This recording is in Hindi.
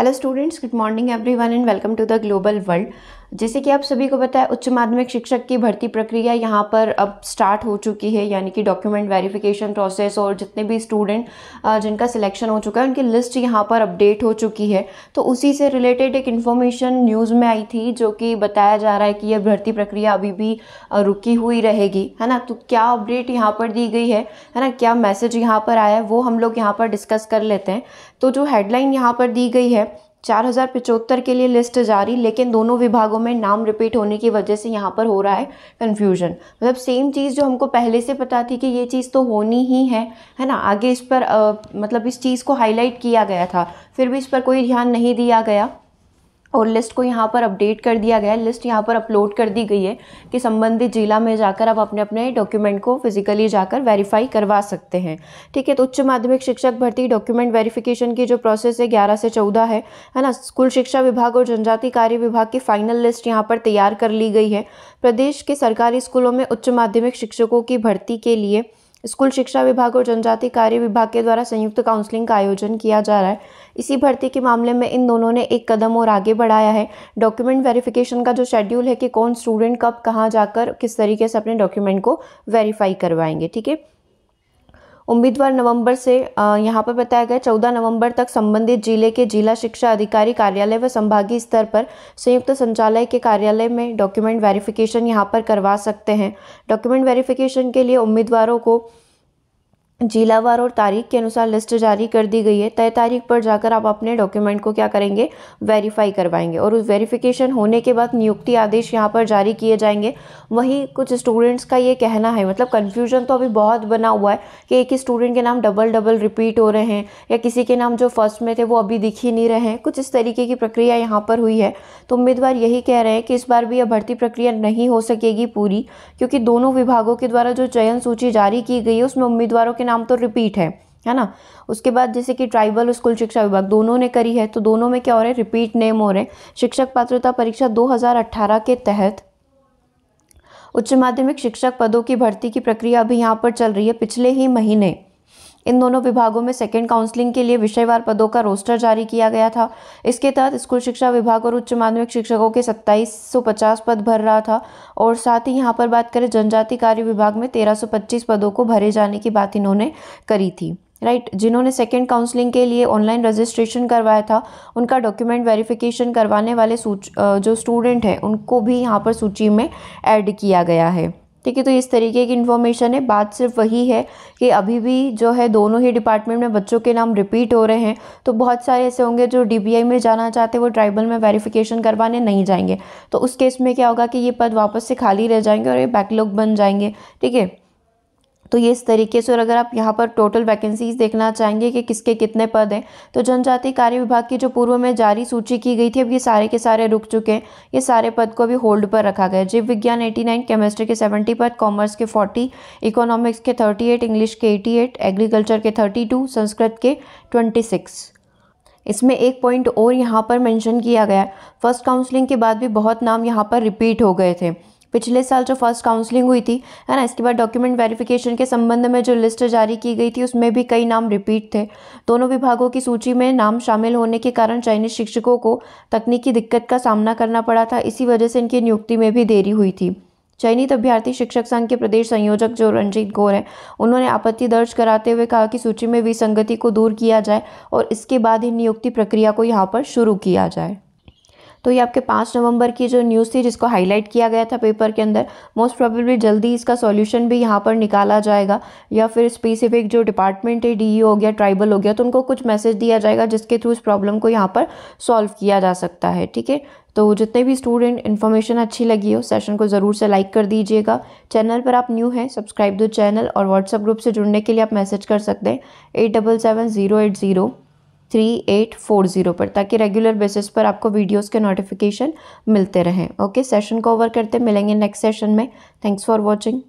hello students good morning everyone and welcome to the global world जैसे कि आप सभी को पता है उच्च माध्यमिक शिक्षक की भर्ती प्रक्रिया यहाँ पर अब स्टार्ट हो चुकी है यानी कि डॉक्यूमेंट वेरिफिकेशन प्रोसेस और जितने भी स्टूडेंट जिनका सिलेक्शन हो चुका है उनकी लिस्ट यहाँ पर अपडेट हो चुकी है तो उसी से रिलेटेड एक इन्फॉर्मेशन न्यूज़ में आई थी जो कि बताया जा रहा है कि यह भर्ती प्रक्रिया अभी भी रुकी हुई रहेगी है ना तो क्या अपडेट यहाँ पर दी गई है है ना क्या मैसेज यहाँ पर आया है वो हम लोग यहाँ पर डिस्कस कर लेते हैं तो जो हेडलाइन यहाँ पर दी गई है चार हज़ार पिचहत्तर के लिए लिस्ट जारी लेकिन दोनों विभागों में नाम रिपीट होने की वजह से यहाँ पर हो रहा है कन्फ्यूजन मतलब सेम चीज़ जो हमको पहले से पता थी कि ये चीज़ तो होनी ही है है ना आगे इस पर आ, मतलब इस चीज़ को हाईलाइट किया गया था फिर भी इस पर कोई ध्यान नहीं दिया गया और लिस्ट को यहाँ पर अपडेट कर दिया गया है लिस्ट यहाँ पर अपलोड कर दी गई है कि संबंधित जिला में जाकर आप अपने अपने डॉक्यूमेंट को फिजिकली जाकर वेरीफाई करवा सकते हैं ठीक है तो उच्च माध्यमिक शिक्षक भर्ती डॉक्यूमेंट वेरिफिकेशन की जो प्रोसेस है ग्यारह से चौदह है है ना स्कूल शिक्षा विभाग और जनजाति कार्य विभाग की फाइनल लिस्ट यहाँ पर तैयार कर ली गई है प्रदेश के सरकारी स्कूलों में उच्च माध्यमिक शिक्षकों की भर्ती के लिए स्कूल शिक्षा विभाग और जनजाति कार्य विभाग के द्वारा संयुक्त काउंसलिंग का आयोजन किया जा रहा है इसी भर्ती के मामले में इन दोनों ने एक कदम और आगे बढ़ाया है डॉक्यूमेंट वेरिफिकेशन का जो शेड्यूल है कि कौन स्टूडेंट कब कहाँ जाकर किस तरीके से अपने डॉक्यूमेंट को वेरीफाई करवाएंगे ठीक है उम्मीदवार नवंबर से यहाँ पर बताया गया चौदह नवंबर तक संबंधित जिले के जिला शिक्षा अधिकारी कार्यालय व संभागीय स्तर पर संयुक्त संचालय के कार्यालय में डॉक्यूमेंट वेरिफिकेशन यहाँ पर करवा सकते हैं डॉक्यूमेंट वेरिफिकेशन के लिए उम्मीदवारों को जिलावार और तारीख के अनुसार लिस्ट जारी कर दी गई है तय तारीख पर जाकर आप अपने डॉक्यूमेंट को क्या करेंगे वेरीफाई करवाएंगे और उस वेरीफिकेशन होने के बाद नियुक्ति आदेश यहाँ पर जारी किए जाएंगे वहीं कुछ स्टूडेंट्स का ये कहना है मतलब कन्फ्यूजन तो अभी बहुत बना हुआ है कि एक ही स्टूडेंट के नाम डबल डबल रिपीट हो रहे हैं या किसी के नाम जो फर्स्ट में थे वो अभी दिख ही नहीं रहे हैं कुछ इस तरीके की प्रक्रिया यहाँ पर हुई है तो उम्मीदवार यही कह रहे हैं कि इस बार भी यह भर्ती प्रक्रिया नहीं हो सकेगी पूरी क्योंकि दोनों विभागों के द्वारा जो चयन सूची जारी की गई है उसमें उम्मीदवारों के नाम तो रिपीट है है ना उसके बाद जैसे कि ट्राइबल स्कूल शिक्षा विभाग दोनों ने करी है तो दोनों में क्या हो रहा है रिपीट नेम हो रहे हैं शिक्षक पात्रता परीक्षा 2018 के तहत उच्च माध्यमिक शिक्षक पदों की भर्ती की प्रक्रिया अभी यहाँ पर चल रही है पिछले ही महीने इन दोनों विभागों में सेकेंड काउंसलिंग के लिए विषयवार पदों का रोस्टर जारी किया गया था इसके तहत स्कूल शिक्षा विभाग और उच्च माध्यमिक शिक्षकों के सत्ताईस पद भर रहा था और साथ ही यहाँ पर बात करें जनजाति कार्य विभाग में तेरह पदों को भरे जाने की बात इन्होंने करी थी राइट right, जिन्होंने सेकेंड काउंसलिंग के लिए ऑनलाइन रजिस्ट्रेशन करवाया था उनका डॉक्यूमेंट वेरिफिकेशन करवाने वाले जो स्टूडेंट हैं उनको भी यहाँ पर सूची में ऐड किया गया है ठीक है तो इस तरीके की इन्फॉर्मेशन है बात सिर्फ वही है कि अभी भी जो है दोनों ही डिपार्टमेंट में बच्चों के नाम रिपीट हो रहे हैं तो बहुत सारे ऐसे होंगे जो डीबीआई में जाना चाहते हैं वो ट्राइबल में वेरिफिकेशन करवाने नहीं जाएंगे तो उस केस में क्या होगा कि ये पद वापस से खाली रह जाएंगे और ये बैकलॉग बन जाएंगे ठीक है तो ये इस तरीके से और अगर आप यहाँ पर टोटल वैकेंसीज देखना चाहेंगे कि किसके कितने पद हैं तो जनजाति कार्य विभाग की जो पूर्व में जारी सूची की गई थी अब ये सारे के सारे रुक चुके हैं ये सारे पद को भी होल्ड पर रखा गया जीव विज्ञान 89 केमिस्ट्री के 70 पद कॉमर्स के 40 इकोनॉमिक्स के 38 इंग्लिश के 88 एग्रीकल्चर के 32 संस्कृत के 26 इसमें एक पॉइंट और यहाँ पर मेंशन किया गया है फर्स्ट काउंसलिंग के बाद भी बहुत नाम यहाँ पर रिपीट हो गए थे पिछले साल जो फर्स्ट काउंसलिंग हुई थी है ना इसके बाद डॉक्यूमेंट वेरिफिकेशन के संबंध में जो लिस्ट जारी की गई थी उसमें भी कई नाम रिपीट थे दोनों विभागों की सूची में नाम शामिल होने के कारण चयनित शिक्षकों को तकनीकी दिक्कत का सामना करना पड़ा था इसी वजह से इनकी नियुक्ति में भी देरी हुई थी चयनित अभ्यर्थी शिक्षक संघ के प्रदेश संयोजक जो रंजीत गौर हैं उन्होंने आपत्ति दर्ज कराते हुए कहा कि सूची में विसंगति को दूर किया जाए और इसके बाद ही नियुक्ति प्रक्रिया को यहाँ पर शुरू किया जाए तो ये आपके पाँच नवंबर की जो न्यूज़ थी जिसको हाईलाइट किया गया था पेपर के अंदर मोस्ट प्रॉबेबली जल्दी इसका सॉल्यूशन भी यहाँ पर निकाला जाएगा या फिर स्पेसिफिक जो डिपार्टमेंट है डी e हो गया ट्राइबल हो गया तो उनको कुछ मैसेज दिया जाएगा जिसके थ्रू इस प्रॉब्लम को यहाँ पर सॉल्व किया जा सकता है ठीक है तो जितने भी स्टूडेंट इन्फॉर्मेशन अच्छी लगी हो सेशन को ज़रूर से लाइक कर दीजिएगा चैनल पर आप न्यू हैं सब्सक्राइब दो चैनल और व्हाट्सएप ग्रुप से जुड़ने के लिए आप मैसेज कर सकते हैं eight double seven zero eight zero three eight four zero पर ताकि रेगुलर बेसिस पर आपको वीडियोस के नोटिफिकेशन मिलते रहें ओके सेशन को ओवर करते मिलेंगे नेक्स्ट सेशन में थैंक्स फॉर वॉचिंग